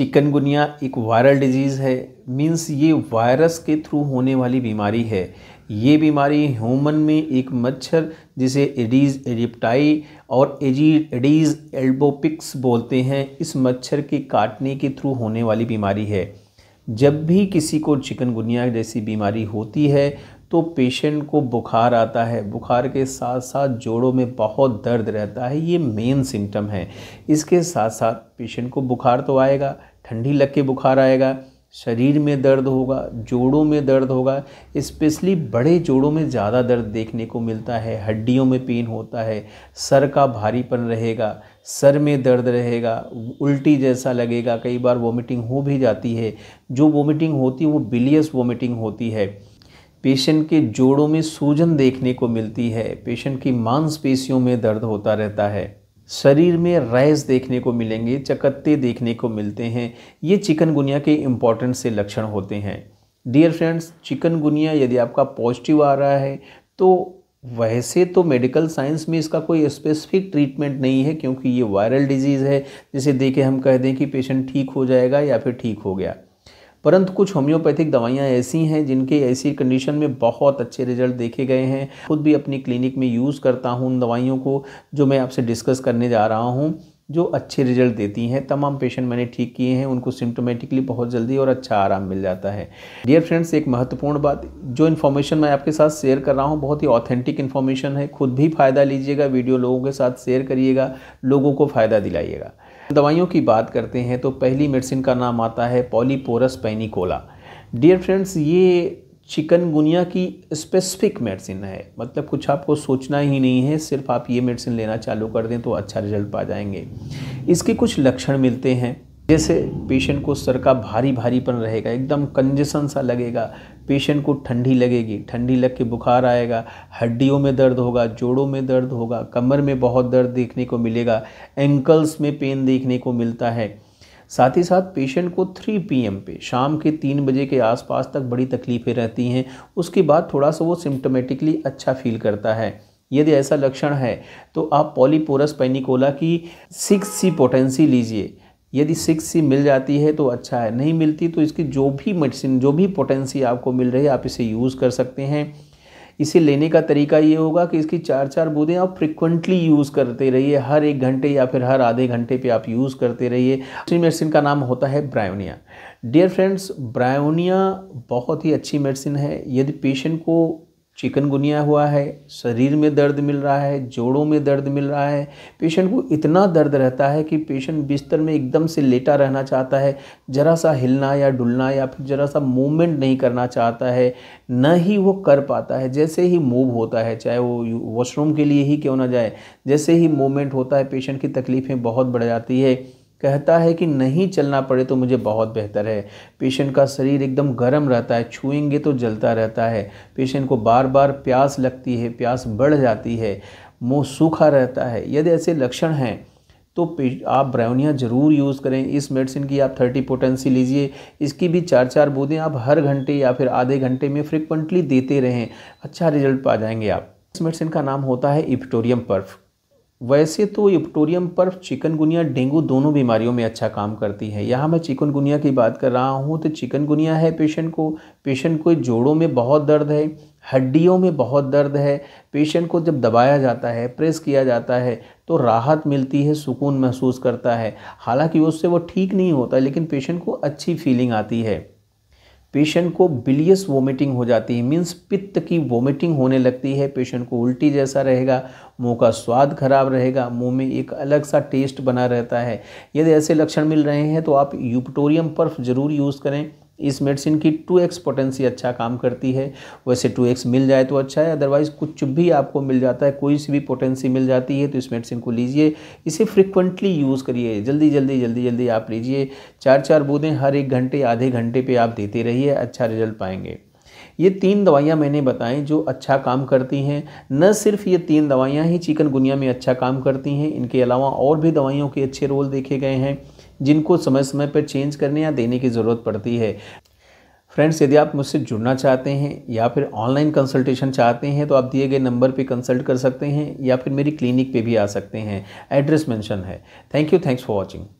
chikungunya एक viral disease है means ये वायरस के थ्रू होने वाली बीमारी है ये बीमारी ह्यूमन में एक मच्छर जिसे एडीज़ एडिप्टाई और एजी एडीज़ एल्बोपिक्स बोलते हैं इस मच्छर के काटने के थ्रू होने वाली बीमारी है जब भी किसी को चिकनगुनिया जैसी बीमारी होती है तो पेशेंट को बुखार आता है बुखार के साथ साथ जोड़ों में बहुत दर्द रहता है ये मेन सिम्टम है इसके साथ साथ पेशेंट को बुखार तो आएगा ठंडी लग के बुखार आएगा शरीर में दर्द होगा जोड़ों में दर्द होगा स्पेशली बड़े जोड़ों में ज़्यादा दर्द देखने को मिलता है हड्डियों में पेन होता है सर का भारीपन रहेगा सर में दर्द रहेगा उल्टी जैसा लगेगा कई बार वोमिटिंग हो भी जाती है जो वोमिटिंग होती है वो बिलियस वोमिटिंग होती है पेशेंट के जोड़ों में सूजन देखने को मिलती है पेशेंट की मांसपेशियों में दर्द होता रहता है शरीर में रैस देखने को मिलेंगे चकत्ते देखने को मिलते हैं ये चिकनगुनिया के इम्पॉर्टेंट से लक्षण होते हैं डियर फ्रेंड्स चिकनगुनिया यदि आपका पॉजिटिव आ रहा है तो वैसे तो मेडिकल साइंस में इसका कोई स्पेसिफिक ट्रीटमेंट नहीं है क्योंकि ये वायरल डिजीज़ है जिसे देखे हम कह दें कि पेशेंट ठीक हो जाएगा या फिर ठीक हो गया परंतु कुछ होम्योपैथिक दवाइयाँ ऐसी हैं जिनके ऐसी कंडीशन में बहुत अच्छे रिजल्ट देखे गए हैं खुद भी अपनी क्लिनिक में यूज़ करता हूँ उन दवाइयों को जो मैं आपसे डिस्कस करने जा रहा हूँ जो अच्छे रिजल्ट देती हैं तमाम पेशेंट मैंने ठीक किए हैं उनको सिम्टोमेटिकली बहुत जल्दी और अच्छा आराम मिल जाता है डियर फ्रेंड्स एक महत्वपूर्ण बात जो इन्फॉर्मेशन मैं आपके साथ शेयर कर रहा हूँ बहुत ही ऑथेंटिक इन्फॉर्मेशन है खुद भी फ़ायदा लीजिएगा वीडियो लोगों के साथ शेयर करिएगा लोगों को फ़ायदा दिलाइएगा दवाइयों की बात करते हैं तो पहली मेडिसिन का नाम आता है पॉलीपोरस पैनिकोला डियर फ्रेंड्स ये चिकनगुनिया की स्पेसिफिक मेडिसिन है मतलब कुछ आपको सोचना ही नहीं है सिर्फ आप ये मेडिसिन लेना चालू कर दें तो अच्छा रिजल्ट पा जाएंगे इसके कुछ लक्षण मिलते हैं जैसे पेशेंट को सर का भारी भारीपन रहेगा एकदम कंजेशन सा लगेगा पेशेंट को ठंडी लगेगी ठंडी लग के बुखार आएगा हड्डियों में दर्द होगा जोड़ों में दर्द होगा कमर में बहुत दर्द देखने को मिलेगा एंकल्स में पेन देखने को मिलता है साथ ही साथ पेशेंट को 3 पीएम पे शाम के तीन बजे के आसपास तक बड़ी तकलीफ़ें रहती हैं उसके बाद थोड़ा सा वो सिम्टोमेटिकली अच्छा फील करता है यदि ऐसा लक्षण है तो आप पॉलीपोरस पेनिकोला की सिक्स सी पोटेंसी लीजिए यदि सिक्स सी मिल जाती है तो अच्छा है नहीं मिलती तो इसकी जो भी मेडिसिन जो भी पोटेंसी आपको मिल रही है आप इसे यूज़ कर सकते हैं इसे लेने का तरीका ये होगा कि इसकी चार चार बूंदें आप फ्रिक्वेंटली यूज़ करते रहिए हर एक घंटे या फिर हर आधे घंटे पे आप यूज़ करते रहिए अच्छी मेडिसिन का नाम होता है ब्रायोनिया डियर फ्रेंड्स ब्रायोनिया बहुत ही अच्छी मेडिसिन है यदि पेशेंट को चिकनगुनिया हुआ है शरीर में दर्द मिल रहा है जोड़ों में दर्द मिल रहा है पेशेंट को इतना दर्द रहता है कि पेशेंट बिस्तर में एकदम से लेटा रहना चाहता है ज़रा सा हिलना या डुलना या फिर ज़रा सा मूवमेंट नहीं करना चाहता है न ही वो कर पाता है जैसे ही मूव होता है चाहे वो वॉशरूम के लिए ही क्यों ना जाए जैसे ही मूवमेंट होता है पेशेंट की तकलीफ़ें बहुत बढ़ जाती है कहता है कि नहीं चलना पड़े तो मुझे बहुत बेहतर है पेशेंट का शरीर एकदम गर्म रहता है छुएंगे तो जलता रहता है पेशेंट को बार बार प्यास लगती है प्यास बढ़ जाती है मुंह सूखा रहता है यदि ऐसे लक्षण हैं तो आप ब्राउनिया ज़रूर यूज़ करें इस मेडिसिन की आप थर्टी पोटेंसी लीजिए इसकी भी चार चार बूंदें आप हर घंटे या फिर आधे घंटे में फ्रिक्वेंटली देते रहें अच्छा रिजल्ट पा जाएंगे आप इस मेडिसिन का नाम होता है इप्टोरियम पर्फ वैसे तो इपटोरियम पर चिकनगुनिया डेंगू दोनों बीमारियों में अच्छा काम करती है यहाँ मैं चिकनगुनिया की बात कर रहा हूँ तो चिकनगुनिया है पेशेंट को पेशेंट को जोड़ों में बहुत दर्द है हड्डियों में बहुत दर्द है पेशेंट को जब दबाया जाता है प्रेस किया जाता है तो राहत मिलती है सुकून महसूस करता है हालांकि उससे वो ठीक नहीं होता लेकिन पेशेंट को अच्छी फीलिंग आती है पेशेंट को बिलियस वोमिटिंग हो जाती है मीन्स पित्त की वोमिटिंग होने लगती है पेशेंट को उल्टी जैसा रहेगा मुंह का स्वाद खराब रहेगा मुंह में एक अलग सा टेस्ट बना रहता है यदि ऐसे लक्षण मिल रहे हैं तो आप यूपटोरियम पर्फ ज़रूर यूज़ करें इस मेडिसिन की टू एक्स पोटेंसी अच्छा काम करती है वैसे टू एक्स मिल जाए तो अच्छा है अदरवाइज़ कुछ भी आपको मिल जाता है कोई सी भी पोटेंसी मिल जाती है तो इस मेडिसिन को लीजिए इसे फ्रिक्वेंटली यूज़ करिए जल्दी जल्दी जल्दी जल्दी आप लीजिए चार चार बूंदें हर एक घंटे आधे घंटे पर आप देते रहिए अच्छा रिजल्ट पाएंगे ये तीन दवाइयाँ मैंने बताएं जो अच्छा काम करती हैं न सिर्फ ये तीन दवाइयाँ ही चिकनगुनिया में अच्छा काम करती हैं इनके अलावा और भी दवाइयों के अच्छे रोल देखे गए हैं जिनको समय समय पर चेंज करने या देने की ज़रूरत पड़ती है फ्रेंड्स यदि आप मुझसे जुड़ना चाहते हैं या फिर ऑनलाइन कंसल्टेशन चाहते हैं तो आप दिए गए नंबर पे कंसल्ट कर सकते हैं या फिर मेरी क्लिनिक पे भी आ सकते हैं एड्रेस मेंशन है thank you thanks for watching